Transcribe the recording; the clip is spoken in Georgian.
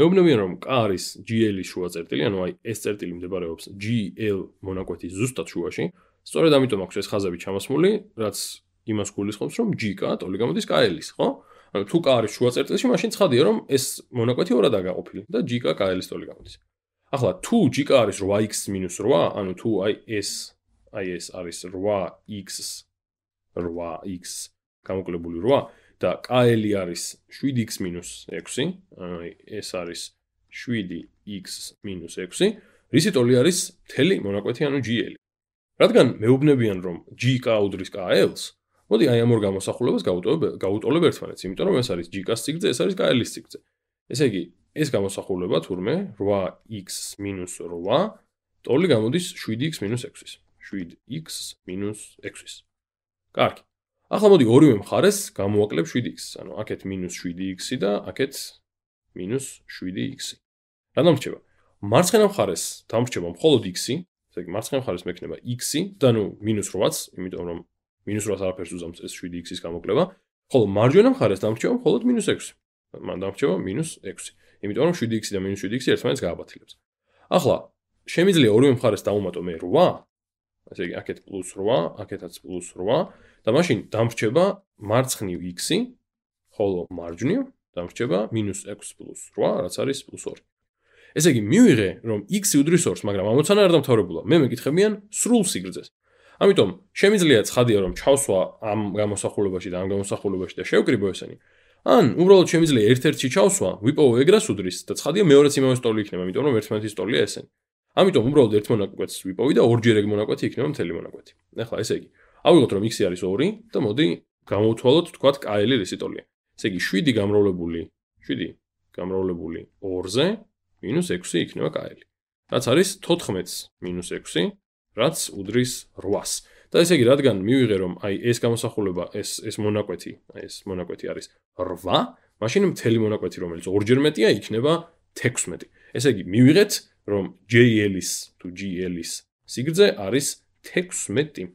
მეუბნებიან რომ კ არის GL-ის შუა წერტილი, ანუ აი ეს წერტილი მდებარეობს GL მონაკვეთის ზუსტად შუაში. სწორედ ამიტომ აქვს ეს ხაზები ჩამოსმული, რაც იმას გულისხმობს, რომ GK ტოლიგამოდის KL-ის, ხო? ანუ თუ კ არის შუა წერტილში, მაშინ ცხადია, რომ ეს მონაკვეთი ორად არის გაყოფილი და GK KL-ის ტოლიგამოდის. ახლა თუ GK არის 8x-8, ანუ თუ აი ეს აი ეს არის 8x 8x გამოკლებული 8 და კაელი არის 7x 6 აი ეს არის 7x 6 რისიტოლი არის თელი მონაკვეთი ანუ gl რადგან მეუბნებიან რომ g კაუდრის კაელს მოდი აი ამ ორ გამოსახულებას გავუტოლებ გავუტოლებ ერთმანეთს იმიტომ რომ ეს არის g კას სიგრძე ეს არის კაელის სიგრძე ესე იგი ეს გამოსახულება თურმე 8x 8 ტოლი გამოდის 7x 6-ის 7x 6-ის კარგი ახლა მოდი ორივე მხარეს გამოვაკლებ 7x, ანუ აქეთ -7x და აქეთ -7x. რანამ რჩება? მარცხენა მხარეს დამრჩება მხოლოდ x, ესე იგი მარცხენა მხარეს მექნება x და ანუ -8-ს, იმიტომ რომ -8-ს არაფერს უზამს ეს 7x-ის გამოკლება, ხოლო მარჯვენა მხარეს დამრჩება მხოლოდ -6. მან დამრჩება -6, იმიტომ რომ 7x და -7x ერთმანეთს გააბათილებს. ახლა შემიძლია ორივე მხარეს დავუმატო მე 8, ასე იგი აქეთ +8, აქეთაც +8 და მაშინ დამრჩება მარცხნივ x-ი, ხოლო მარჯვნივ დამრჩება -x +8, რაც არის +2. ესე იგი მივიღე, რომ x-ი უდრის 2-ს, მაგრამ ამოცანა არ დამთავრებულა. მე მეკითხებიან სრულ სიგრძეს. ამიტომ შემიძლია ცხადია რომ ჩავსვა ამ გამოსახულებაში და ამ გამოსახულებაში და შევკრიბო ესენი. ან უბრალოდ შემიძლია ერთ-ერთში ჩავსვა, ვიპოვო ეგრას უდრის და ცხადია მეორეც იმავე სტოლი იქნება, ამიტომ რომ ერთმანეთის სტოლია ესენი. ამიტომ უბრალოდ ერთ მონაკვეთს ვიპოვი და ორჯერ ეგ მონაკვეთი იქნება მთელი მონაკვეთი. ახლა ესე იგი, ავიღოთ რომ x-ი არის 2 და მოდი გამოვთვალოთ თქვათ კაელი რეციტოლია. ესე იგი 7 გამრავლებული 7 გამრავლებული 2-ზე მინუს 6-ი იქნება კაელი. რაც არის 14-ს მინუს 6-ი, რაც უდრის 8-ს. და ესე იგი, რადგან მივიღე რომ აი ეს გამოსახულება, ეს ეს მონაკვეთი, აი ეს მონაკვეთი არის 8, მაშინ მთელი მონაკვეთი რომელიც ორჯერ მეტია იქნება 16. ესე იგი, მივიღეთ 16 რომ JL-ის თუ GL-ის სიგრძე არის 16.